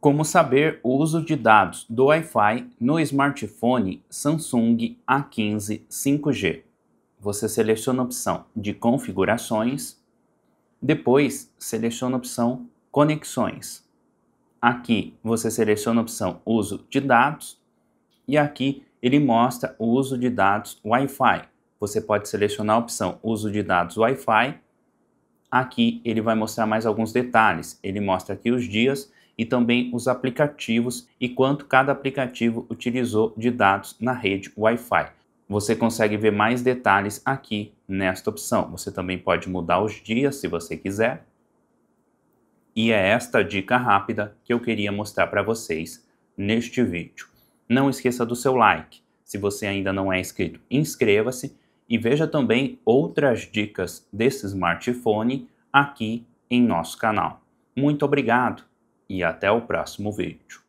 Como saber o uso de dados do Wi-Fi no smartphone Samsung A15 5G? Você seleciona a opção de configurações, depois seleciona a opção conexões. Aqui você seleciona a opção uso de dados e aqui ele mostra o uso de dados Wi-Fi. Você pode selecionar a opção uso de dados Wi-Fi Aqui ele vai mostrar mais alguns detalhes. Ele mostra aqui os dias e também os aplicativos e quanto cada aplicativo utilizou de dados na rede Wi-Fi. Você consegue ver mais detalhes aqui nesta opção. Você também pode mudar os dias se você quiser. E é esta dica rápida que eu queria mostrar para vocês neste vídeo. Não esqueça do seu like. Se você ainda não é inscrito, inscreva-se e veja também outras dicas desse smartphone aqui em nosso canal. Muito obrigado e até o próximo vídeo.